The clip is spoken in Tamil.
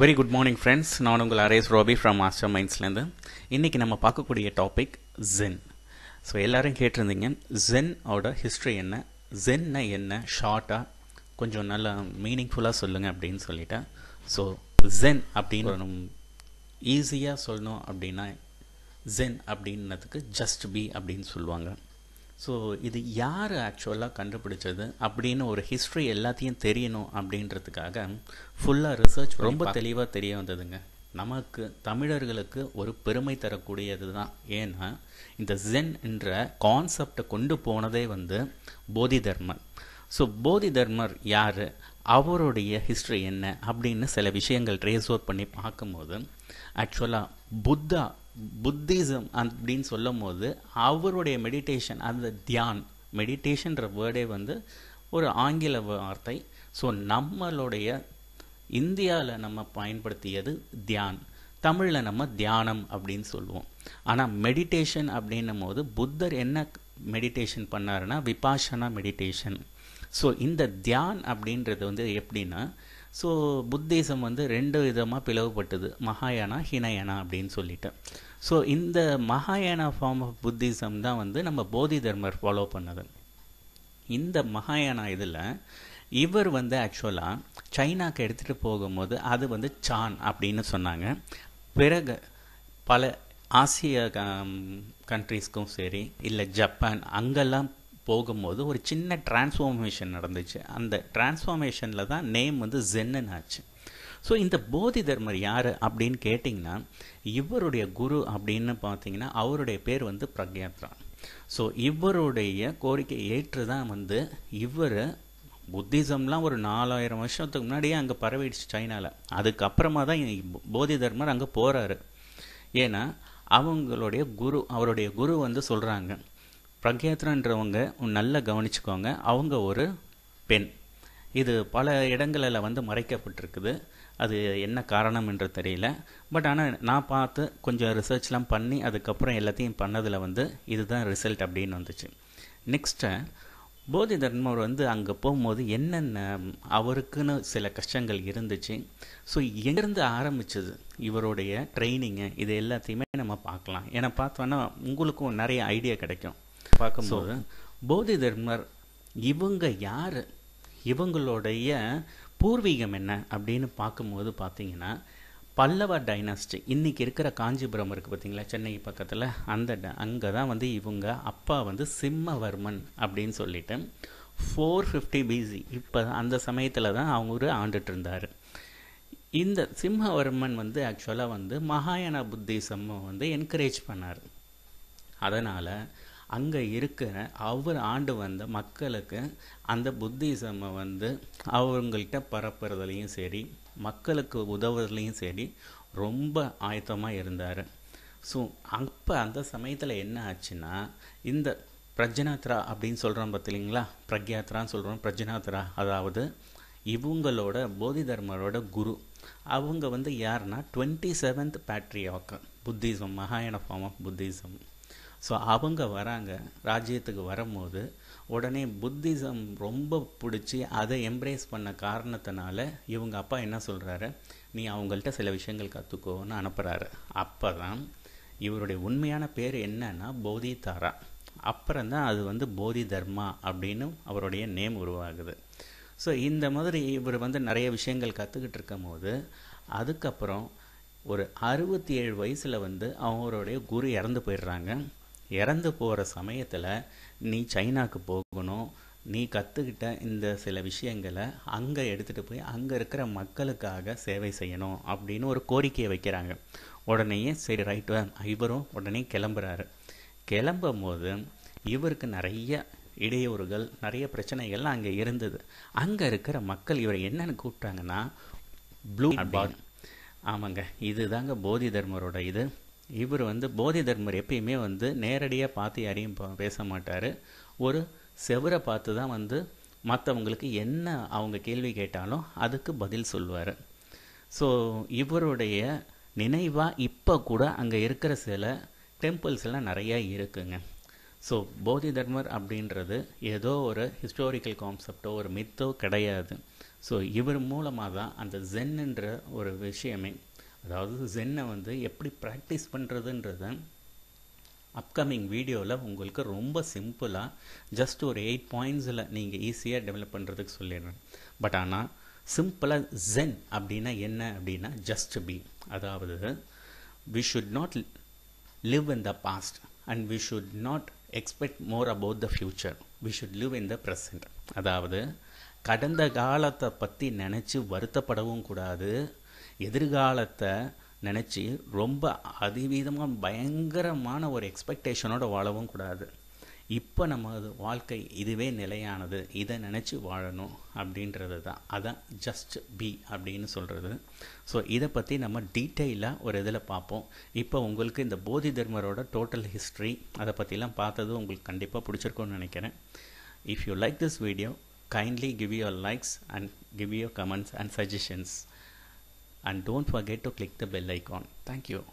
வெரி குட் மார்னிங் ஃப்ரெண்ட்ஸ் நான் உங்கள் அரேஸ் ரோபி ஃப்ரம் மாஸ்டர் மைண்ட்ஸ்லேருந்து இன்றைக்கி நம்ம பார்க்கக்கூடிய டாபிக் ஜென் ஸோ எல்லோரும் கேட்டிருந்தீங்க ஜென்னோட ஹிஸ்ட்ரி என்ன ஜென்ன என்ன ஷார்ட்டாக கொஞ்சம் நல்லா மீனிங்ஃபுல்லாக சொல்லுங்கள் அப்படின்னு சொல்லிட்டேன் ஸோ ஜென் அப்படின்னு ஈஸியாக சொல்லணும் அப்படின்னா ஜென் அப்படின்னதுக்கு ஜஸ்ட் பி அப்படின்னு சொல்லுவாங்க ஸோ இது யார் ஆக்சுவலாக கண்டுபிடிச்சது அப்படின்னு ஒரு ஹிஸ்ட்ரி எல்லாத்தையும் தெரியணும் அப்படின்றதுக்காக ஃபுல்லாக ரிசர்ச் ரொம்ப தெளிவாக தெரிய வந்ததுங்க நமக்கு தமிழர்களுக்கு ஒரு பெருமை தரக்கூடியது தான் ஏன்னா இந்த ஜென் என்ற கான்செப்டை கொண்டு போனதே வந்து போதி தர்மர் ஸோ போதி தர்மர் யார் அவருடைய ஹிஸ்ட்ரி என்ன அப்படின்னு சில விஷயங்கள் ட்ரேஸ் அவுட் பண்ணி பார்க்கும்போது ஆக்சுவலாக புத்தா புத்திசம் அப்படின்னு சொல்லும் போது அவருடைய மெடிடேஷன் அந்த தியான் மெடிடேஷன்ற வேர்டே வந்து ஒரு ஆங்கில வார்த்தை ஸோ நம்மளுடைய இந்தியாவில் நம்ம பயன்படுத்தியது தியான் தமிழில் நம்ம தியானம் அப்படின்னு சொல்லுவோம் ஆனால் மெடிடேஷன் அப்படின்னும் போது புத்தர் என்ன மெடிடேஷன் பண்ணாருன்னா விபாஷனா மெடிடேஷன் ஸோ இந்த தியான் அப்படின்றது வந்து எப்படின்னா ஸோ புத்திசம் வந்து ரெண்டு விதமாக பிளவுபட்டது மகாயானா ஹினயானா அப்படின்னு சொல்லிட்டேன் ஸோ இந்த மகாயானா ஃபார்ம் ஆஃப் புத்திசம் தான் வந்து நம்ம போதி தர்மர் ஃபாலோ பண்ணது இந்த மகாயானா இதில் இவர் வந்து ஆக்சுவலாக சைனாக்கு எடுத்துகிட்டு போகும்போது அது வந்து சான் அப்படின்னு சொன்னாங்க பிறகு பல ஆசிய கண்ட்ரீஸ்க்கும் சரி இல்லை ஜப்பான் அங்கெல்லாம் போகும்போது ஒரு சின்ன டிரான்ஸ்ஃபார்மேஷன் நடந்துச்சு அந்த டிரான்ஸ்ஃபார்மேஷனில் தான் நேம் வந்து ஜென்னன் ஆச்சு ஸோ இந்த போதி தர்மர் யார் அப்படின்னு கேட்டிங்கன்னா இவருடைய குரு அப்படின்னு பார்த்தீங்கன்னா அவருடைய பேர் வந்து பிரக்யாத்ரா ஸோ இவருடைய கோரிக்கை ஏற்று தான் வந்து இவர் புத்திசம்லாம் ஒரு நாலாயிரம் வருஷத்துக்கு முன்னாடியே அங்கே பரவிடுச்சு சைனாவில் அதுக்கப்புறமா தான் போதி தர்மர் அங்கே போகிறாரு ஏன்னா அவங்களுடைய குரு அவருடைய குரு வந்து சொல்கிறாங்க பிரக்யாத்ரான்றவங்க நல்லா கவனிச்சுக்கோங்க அவங்க ஒரு பெண் இது பல இடங்களில் வந்து மறைக்கப்பட்டிருக்குது அது என்ன காரணம் என்று தெரியல பட் ஆனால் நான் பார்த்து கொஞ்சம் ரிசர்ச்லாம் பண்ணி அதுக்கப்புறம் எல்லாத்தையும் பண்ணதில் வந்து இதுதான் ரிசல்ட் அப்படின்னு வந்துச்சு நெக்ஸ்ட்டு போதி தர்மர் வந்து அங்கே போகும்போது என்னென்ன அவருக்குன்னு சில கஷ்டங்கள் இருந்துச்சு ஸோ எங்கேருந்து ஆரம்பிச்சது இவருடைய ட்ரைனிங்கு இது எல்லாத்தையுமே நம்ம பார்க்கலாம் ஏன்னா பார்த்தோன்னா உங்களுக்கும் நிறைய ஐடியா கிடைக்கும் பார்க்கும்போது போதி தர்மர் இவங்க யார் இவங்களுடைய பூர்வீகம் என்ன அப்படின்னு பார்க்கும்போது பார்த்தீங்கன்னா பல்லவ டைனாஸ்டி இன்றைக்கி இருக்கிற காஞ்சிபுரம் இருக்குது பார்த்தீங்களா சென்னை பக்கத்தில் அந்த அங்கே தான் வந்து இவங்க அப்பா வந்து சிம்மவர்மன் அப்படின்னு சொல்லிட்டு ஃபோர் ஃபிஃப்டி பிசி இப்போ அந்த சமயத்தில் தான் அவங்க ஒரு ஆண்டுட்டு இருந்தார் இந்த சிம்மவர்மன் வந்து ஆக்சுவலாக வந்து மகாயான புத்திசம் வந்து என்கரேஜ் பண்ணார் அதனால் அங்கே இருக்கிற அவர் ஆண்டு வந்த மக்களுக்கு அந்த புத்திசமை வந்து அவங்கள்ட்ட பரப்புறதுலேயும் சரி மக்களுக்கு உதவுறதுலேயும் சரி ரொம்ப ஆயத்தமாக இருந்தார் ஸோ அப்போ அந்த சமயத்தில் என்ன ஆச்சுன்னா இந்த பிரஜனாத்ரா அப்படின்னு சொல்கிறோம் பார்த்திங்களா பிரக்யாத்ரான்னு சொல்கிறோம் பிரஜனாத்ரா அதாவது இவங்களோட போதி தர்மரோட குரு அவங்க வந்து யாருன்னா டுவெண்ட்டி செவன்த் பேட்ரியாக்கு புத்திசம் மகாயண ஃபார்ம் ஆஃப் புத்திசம் ஸோ அவங்க வராங்க ராஜ்யத்துக்கு வரும்போது உடனே புத்திசம் ரொம்ப பிடிச்சி அதை எம்ப்ரேஸ் பண்ண காரணத்தினால இவங்க அப்பா என்ன சொல்கிறாரு நீ அவங்கள்ட்ட சில விஷயங்கள் கற்றுக்கோன்னு அனுப்புகிறாரு அப்போ தான் இவருடைய உண்மையான பேர் என்னன்னா போதிதாரா அப்புறம் தான் அது வந்து போதி தர்மா அப்படின்னு அவருடைய நேம் உருவாகுது ஸோ இந்த மாதிரி இவர் வந்து நிறைய விஷயங்கள் கற்றுக்கிட்டு இருக்கும் போது அதுக்கப்புறம் ஒரு அறுபத்தி ஏழு வயசில் வந்து அவங்களுடைய குரு இறந்து போயிடுறாங்க இறந்து போகிற சமயத்தில் நீ சைனாவுக்கு போகணும் நீ கற்றுக்கிட்ட இந்த சில விஷயங்களை அங்கே எடுத்துகிட்டு போய் அங்கே இருக்கிற மக்களுக்காக சேவை செய்யணும் அப்படின்னு ஒரு கோரிக்கையை வைக்கிறாங்க உடனேயே சரி ரைட்டு இவரும் உடனே கிளம்புறாரு கிளம்பும் போது இவருக்கு நிறைய இடையூறுகள் நிறைய பிரச்சனைகள்லாம் அங்கே இருந்தது அங்கே இருக்கிற மக்கள் இவரை என்னென்னு கூப்பிட்டாங்கன்னா ப்ளூ ஆமாங்க இதுதாங்க போதி தர்மரோட இது இவர் வந்து போதி தர்மர் எப்பயுமே வந்து நேரடியாக பார்த்து யாரையும் பேச மாட்டார் ஒரு செவரை பார்த்து தான் வந்து மற்றவங்களுக்கு என்ன அவங்க கேள்வி கேட்டாலும் அதுக்கு பதில் சொல்வார் ஸோ இவருடைய நினைவாக இப்போ கூட அங்கே இருக்கிற சில டெம்பிள்ஸ் எல்லாம் நிறையா இருக்குங்க ஸோ போதி தர்மர் அப்படின்றது ஏதோ ஒரு ஹிஸ்டாரிக்கல் கான்செப்டோ ஒரு மித்தோ கிடையாது ஸோ இவர் மூலமாக தான் அந்த ஜென்னுன்ற ஒரு விஷயமே அதாவது ஜென்னை வந்து எப்படி ப்ராக்டிஸ் பண்ணுறதுன்றத அப்கமிங் வீடியோவில் உங்களுக்கு ரொம்ப சிம்பிளாக ஜஸ்ட் ஒரு எயிட் பாயிண்ட்ஸில் நீங்கள் ஈஸியாக டெவலப் பண்ணுறதுக்கு சொல்லிடுறேன் பட் ஆனால் சிம்பிளாக ஜென் அப்படின்னா என்ன அப்படின்னா ஜஸ்ட் பி அதாவது we should not live in the past and we should not expect more about the future we should live in the present அதாவது கடந்த காலத்தை பற்றி நினச்சி வருத்தப்படவும் கூடாது எதிர்காலத்தை நினச்சி ரொம்ப அதிவீதமாக பயங்கரமான ஒரு எக்ஸ்பெக்டேஷனோட வாழவும் கூடாது இப்போ நம்ம வாழ்க்கை இதுவே நிலையானது இதை நினச்சி வாழணும் அப்படின்றது தான் அதான் ஜஸ்ட் பி அப்படின்னு சொல்கிறது ஸோ இதை பற்றி நம்ம டீட்டெயிலாக ஒரு இதில் பார்ப்போம் இப்போ உங்களுக்கு இந்த போதி தர்மரோட டோட்டல் ஹிஸ்ட்ரி அதை பற்றிலாம் பார்த்தது உங்களுக்கு கண்டிப்பாக பிடிச்சிருக்கோன்னு நினைக்கிறேன் if you like this video kindly give your likes and give your comments and suggestions and don't forget to click the bell icon. Thank you.